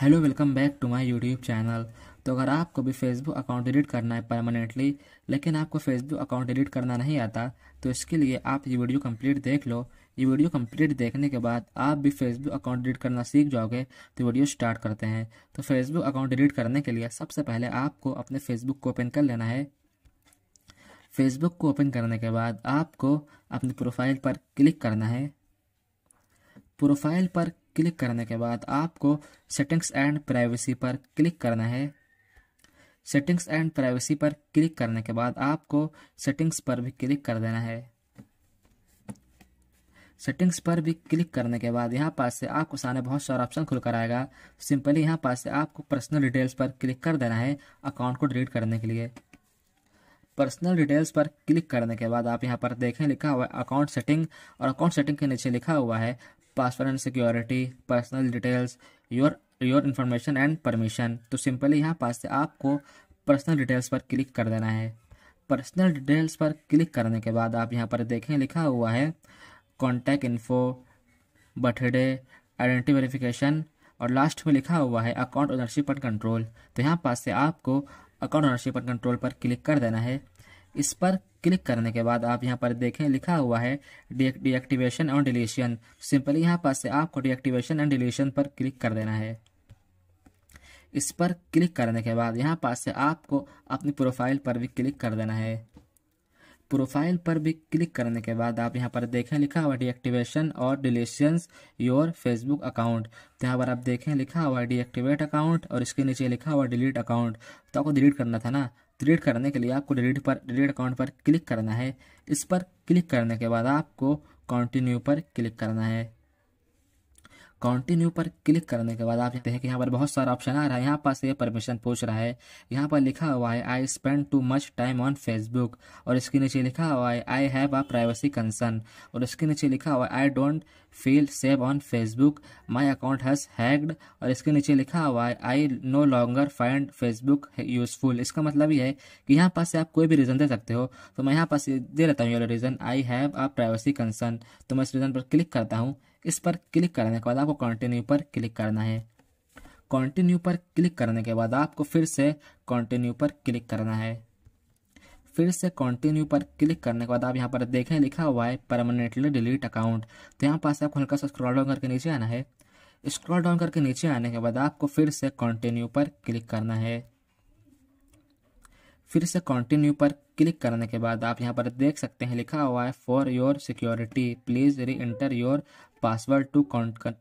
hello welcome back to my YouTube channel तो अगर आपको भी फेसबुक अकाउंट डिलीट करना है परमानेंटली लेकिन आपको फेसबुक अकाउंट डिलीट करना नहीं आता तो इसके लिए आप ये वीडियो कंप्लीट देख लो ये वीडियो कंप्लीट देखने के बाद आप भी फेसबुक अकाउंट डिलीट करना सीख जाओगे तो वीडियो स्टार्ट करते हैं तो फेसबुक अकाउंट डिलीट करने के लिए सबसे पहले आपको अपने फेसबुक को ओपन कर लेना है फेसबुक को ओपन करने के बाद आपको अपने प्रोफाइल पर क्लिक करना है प्रोफाइल पर क्लिक करने के बाद आपको सेटिंग्स एंड प्राइवेसी पर क्लिक करना है सेटिंग्स एंड प्राइवेसी पर क्लिक करने के बाद आपको सेटिंग्स पर भी क्लिक कर देना है सेटिंग्स पर भी क्लिक करने के बाद यहाँ पास से आपको सामने बहुत सारा ऑप्शन खुलकर आएगा सिंपली यहाँ पास से आपको पर्सनल डिटेल्स पर क्लिक कर देना है अकाउंट को डिलीट करने के लिए पर्सनल डिटेल्स पर क्लिक करने के बाद आप यहाँ पर देखें लिखा हुआ है अकाउंट सेटिंग और अकाउंट सेटिंग के नीचे लिखा हुआ है password and security personal details your your information and permission तो सिंपली यहाँ पास से आपको पर्सनल डिटेल्स पर क्लिक कर देना है पर्सनल डिटेल्स पर क्लिक करने के बाद आप यहाँ पर देखें लिखा हुआ है contact info birthday identity verification और लास्ट में लिखा हुआ है अकाउंट ओनरशिप एंड कंट्रोल तो यहाँ पास से आपको अकाउंट ओनरशिप एंड कंट्रोल पर क्लिक कर देना है इस पर क्लिक करने के बाद आप यहाँ पर देखें लिखा हुआ है डीएक्टिवेशन और डिलीशन सिंपली यहाँ पर से आपको डीएक्टिवेशन एंड डिलीशन पर क्लिक कर देना है इस पर क्लिक करने के बाद यहाँ पास से आपको अपनी प्रोफाइल पर भी क्लिक कर देना है प्रोफाइल पर भी क्लिक करने के बाद आप यहाँ पर देखें लिखा हुआ डीएक्टिवेशन और डिलीशंस योर फेसबुक अकाउंट तो यहाँ पर आप देखें लिखा हुआ डीएक्टिवेट अकाउंट और इसके नीचे लिखा हुआ डिलीट अकाउंट तो आपको डिलीट करना था ना क्रिएट करने के लिए आपको डिलीट पर डिलीट अकाउंट पर क्लिक करना है इस पर क्लिक करने के बाद आपको कंटिन्यू पर क्लिक करना है कंटिन्यू पर क्लिक करने के बाद आप देखते हैं कि यहाँ पर बहुत सारा ऑप्शन आ रहा है यहाँ पास से परमिशन पूछ रहा है यहाँ पर लिखा हुआ है I spend too much time on Facebook और इसके नीचे लिखा हुआ है I have a privacy concern और इसके नीचे लिखा हुआ है I don't feel safe on Facebook my account has hacked और इसके नीचे लिखा हुआ है I no longer find Facebook useful इसका मतलब ये है कि यहाँ पास से आप कोई भी रीज़न दे सकते हो तो मैं यहाँ पास दे देता हूँ ये reason I have a privacy concern तो मैं इस रीज़न पर क्लिक करता हूँ इस पर क्लिक करने के बाद आपको कंटिन्यू पर क्लिक करना है कंटिन्यू पर क्लिक करने के बाद आपको फिर से कंटिन्यू पर क्लिक करना है फिर से कंटिन्यू पर क्लिक करने के बाद आप यहाँ पर देखें लिखा हुआ है परमानेंटली डिलीट अकाउंट तो यहाँ पास आपको हल्का सा स्क्रॉल डाउन करके नीचे आना है स्क्रॉल डाउन करके नीचे आने के बाद आपको फिर से कंटिन्यू पर क्लिक करना है फिर से कंटिन्यू पर क्लिक करने के बाद आप यहाँ पर देख सकते हैं लिखा हुआ है for your security please reenter your password to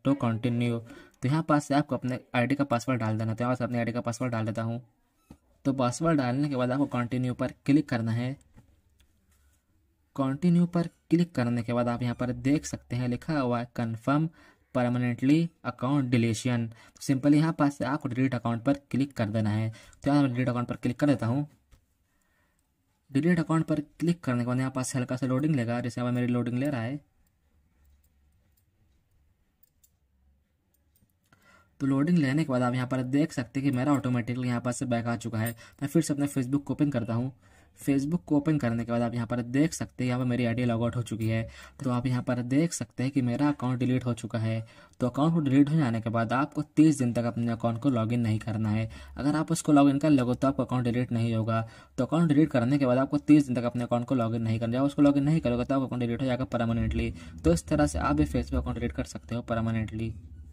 to continue तो यहाँ पास से आपको अपने आईडी का पासवर्ड डाल देना तो यहाँ से अपने आईडी का पासवर्ड डाल देता हूँ तो पासवर्ड डालने के बाद आपको कंटिन्यू पर क्लिक करना है कंटिन्यू पर क्लिक करने के बाद आप यहाँ पर देख सकते हैं लिखा हुआ है confirm permanently account deletion simply यहाँ पास से आपको डिलीट अकाउंट पर क्लिक कर देना है तो यहाँ डिलीट अकाउंट पर क्लिक कर देता हूँ डिलीट अकाउंट पर क्लिक करने के बाद यहाँ पास हल्का सा लोडिंग लेगा जैसे यहाँ मेरी लोडिंग ले रहा है तो लोडिंग लेने के बाद आप यहाँ पर देख सकते हैं कि मेरा ऑटोमेटिकली यहाँ पास से बैक आ चुका है मैं फिर से अपने फेसबुक को ओपन करता हूँ फेसबुक को ओपन करने के बाद आप यहाँ पर देख सकते हैं यहाँ पर मेरी आईडी लॉगआउट हो चुकी है तो आप यहाँ पर देख सकते हैं कि मेरा अकाउंट डिलीट हो चुका है तो अकाउंट को डिलीट हो जाने के बाद आपको तीस दिन तक अपने अकाउंट को लॉगिन नहीं करना है अगर आप उसको लॉगिन कर लोगे तो आपका अकाउंट डिलीट नहीं होगा तो अकाउंट डिलीट करने के बाद आपको तीस दिन तक अपने अकाउंट को लॉगिन नहीं करना जब उसको लॉगिन नहीं करोगे तो आपका अकाउंट डिलीट हो जाएगा परमानेंटली तो इस तरह से आप भी फेसबुक अकाउंट डिलीट कर सकते हो परमानेंटली